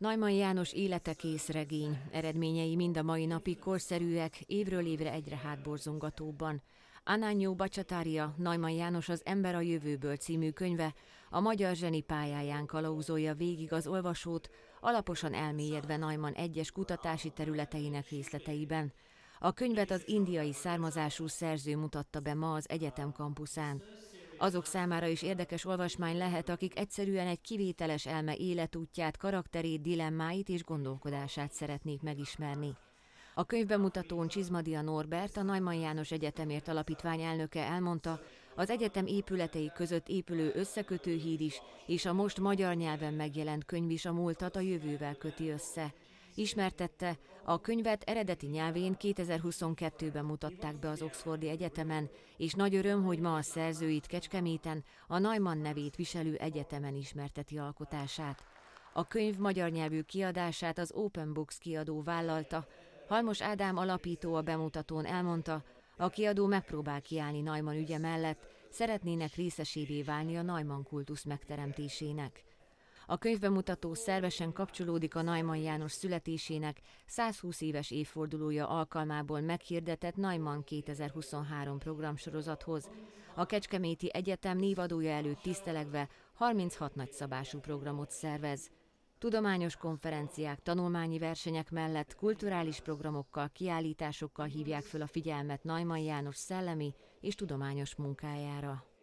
Najman János élete regény. eredményei mind a mai napig korszerűek, évről évre egyre hátborzongatóbban. Anányó Bacsatária, Najman János az Ember a jövőből című könyve a magyar zseni pályáján kalauzolja végig az olvasót, alaposan elmélyedve Najman egyes kutatási területeinek részleteiben. A könyvet az indiai származású szerző mutatta be ma az egyetem kampuszán. Azok számára is érdekes olvasmány lehet, akik egyszerűen egy kivételes elme életútját, karakterét, dilemmáit és gondolkodását szeretnék megismerni. A könyvbemutatón Csizmadia Norbert, a Najman János Egyetemért Alapítvány elnöke elmondta, az egyetem épületei között épülő összekötő híd is, és a most magyar nyelven megjelent könyv is a múltat a jövővel köti össze. Ismertette, a könyvet eredeti nyelvén 2022-ben mutatták be az Oxfordi Egyetemen, és nagy öröm, hogy ma a szerzőit Kecskeméten, a Najman nevét viselő egyetemen ismerteti alkotását. A könyv magyar nyelvű kiadását az Open Books kiadó vállalta. Halmos Ádám alapító a bemutatón elmondta, a kiadó megpróbál kiállni Najman ügye mellett, szeretnének részesévé válni a Najman kultusz megteremtésének. A könyvbemutató szervesen kapcsolódik a Najman János születésének 120 éves évfordulója alkalmából meghirdetett Najman 2023 programsorozathoz. A Kecskeméti Egyetem névadója előtt tisztelegve 36 nagyszabású programot szervez. Tudományos konferenciák, tanulmányi versenyek mellett kulturális programokkal, kiállításokkal hívják föl a figyelmet Najman János szellemi és tudományos munkájára.